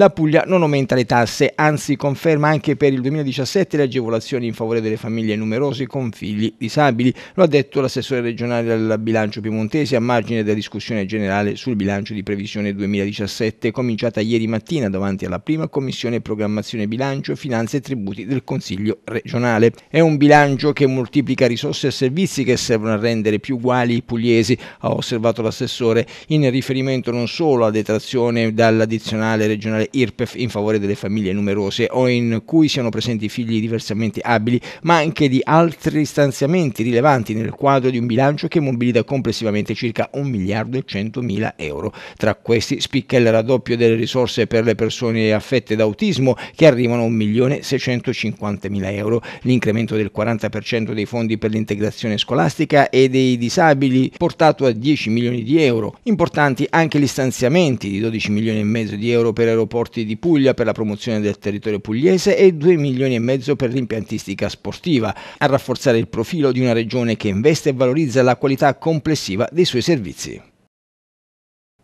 La Puglia non aumenta le tasse, anzi conferma anche per il 2017 le agevolazioni in favore delle famiglie numerose con figli disabili, lo ha detto l'assessore regionale al bilancio piemontese a margine della discussione generale sul bilancio di previsione 2017 cominciata ieri mattina davanti alla prima commissione programmazione bilancio, finanze e tributi del Consiglio regionale. È un bilancio che moltiplica risorse e servizi che servono a rendere più uguali i pugliesi, ha osservato l'assessore, in riferimento non solo a detrazione dall'addizionale regionale IRPEF in favore delle famiglie numerose o in cui siano presenti figli diversamente abili, ma anche di altri stanziamenti rilevanti nel quadro di un bilancio che mobilita complessivamente circa 1 miliardo e 100 mila euro. Tra questi spicca il raddoppio delle risorse per le persone affette da autismo che arrivano a 1 milione 650 mila euro, l'incremento del 40% dei fondi per l'integrazione scolastica e dei disabili portato a 10 milioni di euro. Importanti anche gli stanziamenti di 12 milioni e mezzo di euro per aeroporti Porti di Puglia per la promozione del territorio pugliese e 2 milioni e mezzo per l'impiantistica sportiva, a rafforzare il profilo di una regione che investe e valorizza la qualità complessiva dei suoi servizi.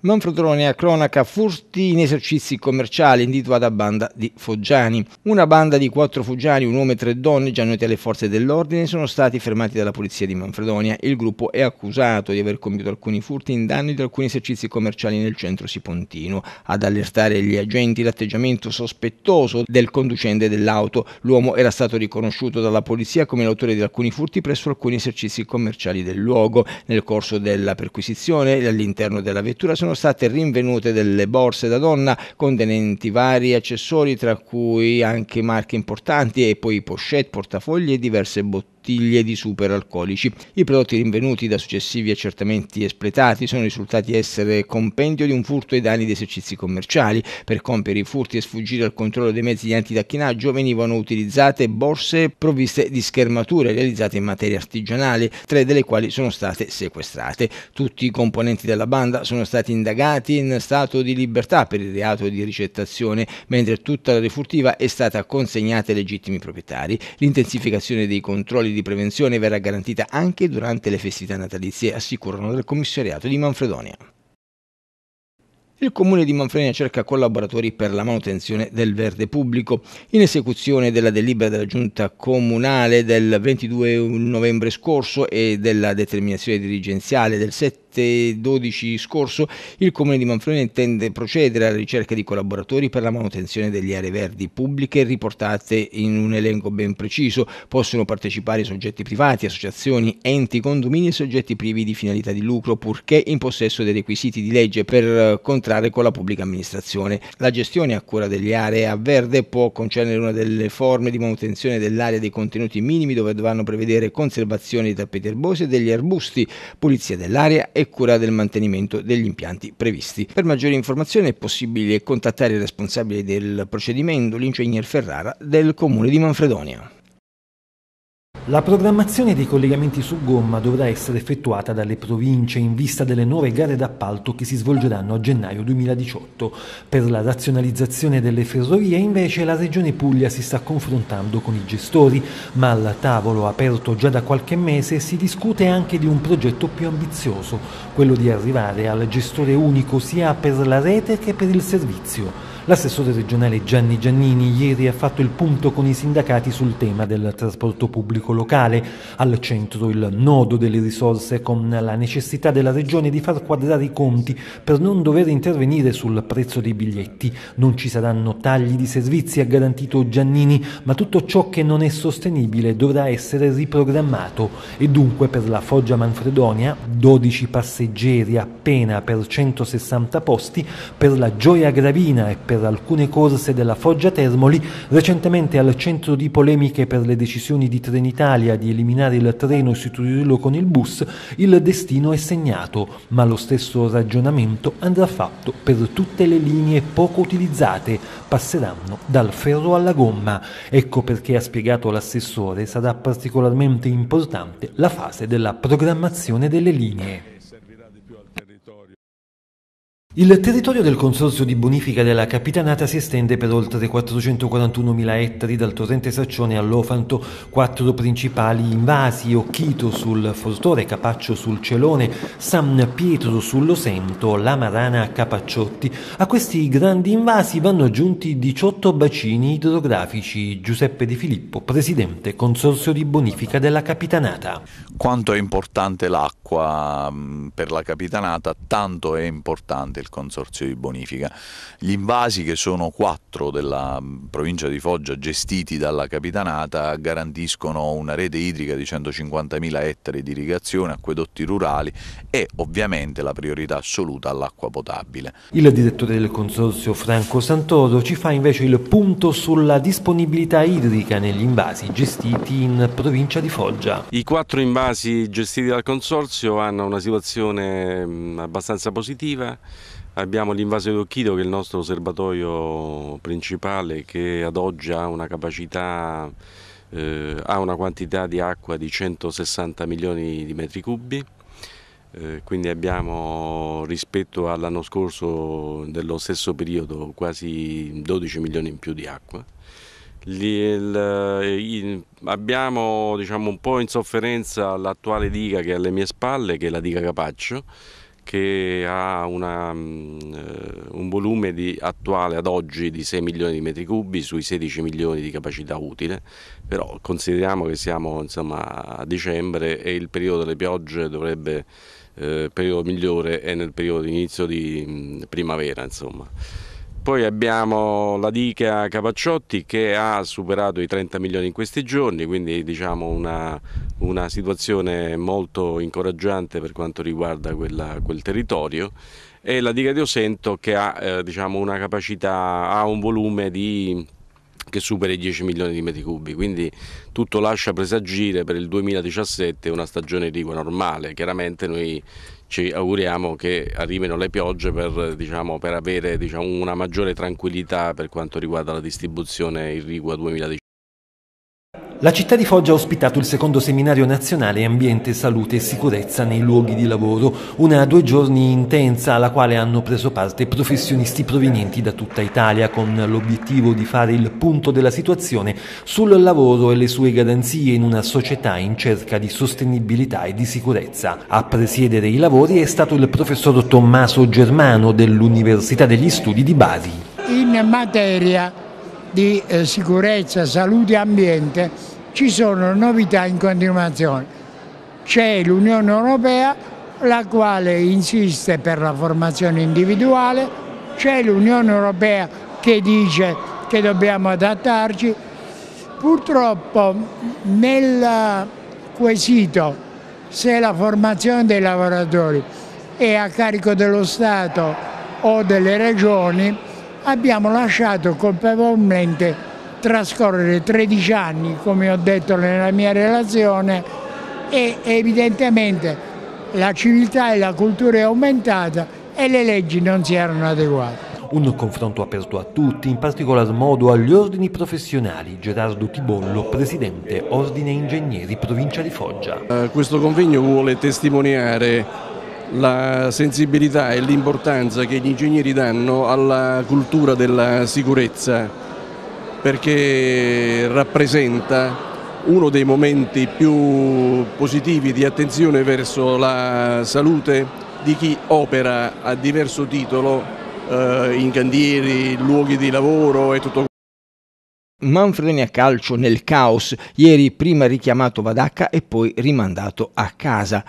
Manfredone a cronaca furti in esercizi commerciali individuata banda di foggiani. Una banda di quattro foggiani, un uomo e tre donne, già noti alle forze dell'ordine, sono stati fermati dalla polizia di Manfredonia. Il gruppo è accusato di aver compiuto alcuni furti in danno di alcuni esercizi commerciali nel centro sipontino. Ad allertare gli agenti l'atteggiamento sospettoso del conducente dell'auto. L'uomo era stato riconosciuto dalla polizia come l'autore di alcuni furti presso alcuni esercizi commerciali del luogo. Nel corso della perquisizione all'interno della vettura sono sono state rinvenute delle borse da donna contenenti vari accessori tra cui anche marche importanti e poi pochette, portafogli e diverse bottiglie bottiglie di superalcolici. I prodotti rinvenuti da successivi accertamenti espletati sono risultati essere compendio di un furto ai danni di esercizi commerciali. Per compiere i furti e sfuggire al controllo dei mezzi di antitacchinaggio venivano utilizzate borse provviste di schermature realizzate in materia artigianale, tre delle quali sono state sequestrate. Tutti i componenti della banda sono stati indagati in stato di libertà per il reato di ricettazione, mentre tutta la refurtiva è stata consegnata ai legittimi proprietari. L'intensificazione dei controlli di di prevenzione verrà garantita anche durante le festività natalizie, assicurano dal commissariato di Manfredonia. Il comune di Manfredonia cerca collaboratori per la manutenzione del verde pubblico. In esecuzione della delibera della giunta comunale del 22 novembre scorso e della determinazione dirigenziale del 7 2012 scorso, il Comune di Manfroni intende procedere alla ricerca di collaboratori per la manutenzione delle aree verdi pubbliche riportate in un elenco ben preciso. Possono partecipare soggetti privati, associazioni, enti, condomini e soggetti privi di finalità di lucro, purché in possesso dei requisiti di legge per eh, contrarre con la pubblica amministrazione. La gestione a cura delle aree a verde può concernere una delle forme di manutenzione dell'area dei contenuti minimi dove dovranno prevedere conservazione dei tappeti erbosi e degli arbusti, pulizia dell'area e cura del mantenimento degli impianti previsti. Per maggiori informazioni è possibile contattare il responsabile del procedimento, l'ingegner Ferrara del comune di Manfredonia. La programmazione dei collegamenti su gomma dovrà essere effettuata dalle province in vista delle nuove gare d'appalto che si svolgeranno a gennaio 2018. Per la razionalizzazione delle ferrovie invece la Regione Puglia si sta confrontando con i gestori, ma al tavolo aperto già da qualche mese si discute anche di un progetto più ambizioso, quello di arrivare al gestore unico sia per la rete che per il servizio. L'assessore regionale Gianni Giannini ieri ha fatto il punto con i sindacati sul tema del trasporto pubblico locale, al centro il nodo delle risorse con la necessità della regione di far quadrare i conti per non dover intervenire sul prezzo dei biglietti. Non ci saranno tagli di servizi, ha garantito Giannini, ma tutto ciò che non è sostenibile dovrà essere riprogrammato e dunque per la Foggia Manfredonia 12 passeggeri appena per 160 posti, per la Gioia Gravina e per per alcune corse della Foggia Termoli, recentemente al centro di polemiche per le decisioni di Trenitalia di eliminare il treno e sostituirlo con il bus, il destino è segnato, ma lo stesso ragionamento andrà fatto per tutte le linee poco utilizzate, passeranno dal ferro alla gomma. Ecco perché, ha spiegato l'assessore, sarà particolarmente importante la fase della programmazione delle linee. Il territorio del Consorzio di bonifica della Capitanata si estende per oltre 441.000 ettari dal torrente Saccione all'Ofanto, quattro principali invasi, Occhito sul Fortore, Capaccio sul Celone, San Pietro sullo Sento, La Marana a Capacciotti. A questi grandi invasi vanno aggiunti 18 bacini idrografici. Giuseppe Di Filippo, presidente Consorzio di bonifica della Capitanata. Quanto è importante l'acqua mm, per la Capitanata, tanto è importante il del Consorzio di Bonifica. Gli invasi, che sono quattro della mm, provincia di Foggia gestiti dalla Capitanata, garantiscono una rete idrica di 150.000 ettari di irrigazione, acquedotti rurali e ovviamente la priorità assoluta all'acqua potabile. Il direttore del Consorzio Franco Santoro ci fa invece il punto sulla disponibilità idrica negli invasi gestiti in provincia di Foggia. I quattro invasi gestiti dal Consorzio hanno una situazione mm, abbastanza positiva Abbiamo l'invasio di che è il nostro serbatoio principale che ad oggi ha una capacità, eh, ha una quantità di acqua di 160 milioni di metri cubi. Eh, quindi abbiamo rispetto all'anno scorso dello stesso periodo quasi 12 milioni in più di acqua. Eh, il, abbiamo diciamo, un po' in sofferenza l'attuale diga che è alle mie spalle, che è la diga Capaccio, che ha una, mm, eh, un volume di, attuale ad oggi di 6 milioni di metri cubi sui 16 milioni di capacità utile, però consideriamo che siamo insomma, a dicembre e il periodo delle piogge dovrebbe, eh, periodo migliore è nel periodo di inizio di mm, primavera. Insomma. Poi abbiamo la diga Capacciotti che ha superato i 30 milioni in questi giorni, quindi diciamo una, una situazione molto incoraggiante per quanto riguarda quella, quel territorio e la diga di Osento che ha eh, diciamo una capacità, ha un volume di che supera i 10 milioni di metri cubi, quindi tutto lascia presagire per il 2017 una stagione di irrigua normale, chiaramente noi ci auguriamo che arrivino le piogge per, diciamo, per avere diciamo, una maggiore tranquillità per quanto riguarda la distribuzione irrigua 2019. La città di Foggia ha ospitato il secondo seminario nazionale Ambiente, Salute e Sicurezza nei luoghi di lavoro, una due giorni intensa alla quale hanno preso parte professionisti provenienti da tutta Italia con l'obiettivo di fare il punto della situazione sul lavoro e le sue garanzie in una società in cerca di sostenibilità e di sicurezza. A presiedere i lavori è stato il professor Tommaso Germano dell'Università degli Studi di Bari. In materia di eh, sicurezza, salute e ambiente ci sono novità in continuazione. C'è l'Unione Europea la quale insiste per la formazione individuale, c'è l'Unione Europea che dice che dobbiamo adattarci. Purtroppo nel quesito se la formazione dei lavoratori è a carico dello Stato o delle regioni abbiamo lasciato colpevolmente trascorrere 13 anni, come ho detto nella mia relazione, e evidentemente la civiltà e la cultura è aumentata e le leggi non si erano adeguate. Un confronto aperto a tutti, in particolar modo agli ordini professionali. Gerardo Tibollo, presidente Ordine Ingegneri Provincia di Foggia. Eh, questo convegno vuole testimoniare la sensibilità e l'importanza che gli ingegneri danno alla cultura della sicurezza perché rappresenta uno dei momenti più positivi di attenzione verso la salute di chi opera a diverso titolo eh, in cantieri, luoghi di lavoro e tutto questo. Manfreni a calcio nel caos, ieri prima richiamato Vadacca e poi rimandato a casa.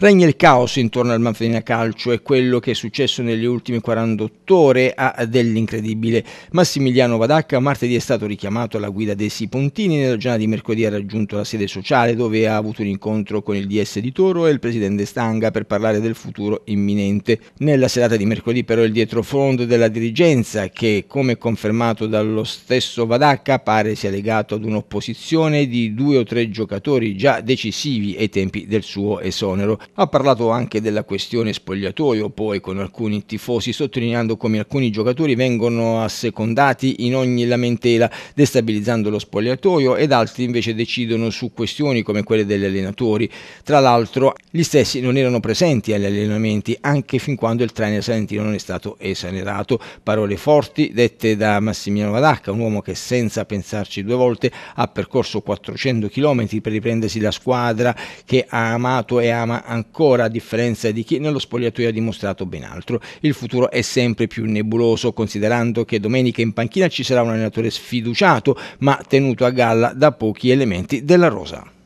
Regna il caos intorno al Manfredina Calcio e quello che è successo nelle ultime 48 ore ha dell'incredibile. Massimiliano Vadacca martedì è stato richiamato alla guida dei Sipontini, nella giornata di mercoledì ha raggiunto la sede sociale dove ha avuto un incontro con il DS di Toro e il presidente Stanga per parlare del futuro imminente. Nella serata di mercoledì però il dietrofront della dirigenza che, come confermato dallo stesso Vadacca, pare sia legato ad un'opposizione di due o tre giocatori già decisivi ai tempi del suo esonero. Ha parlato anche della questione spogliatoio poi con alcuni tifosi, sottolineando come alcuni giocatori vengono assecondati in ogni lamentela, destabilizzando lo spogliatoio ed altri invece decidono su questioni come quelle degli allenatori. Tra l'altro gli stessi non erano presenti agli allenamenti anche fin quando il trainer salentino non è stato esonerato. Parole forti dette da Massimiliano Vadacca, un uomo che senza pensarci due volte ha percorso 400 km per riprendersi la squadra che ha amato e ama ancora ancora a differenza di chi nello spogliatoio ha dimostrato ben altro. Il futuro è sempre più nebuloso, considerando che domenica in panchina ci sarà un allenatore sfiduciato, ma tenuto a galla da pochi elementi della rosa.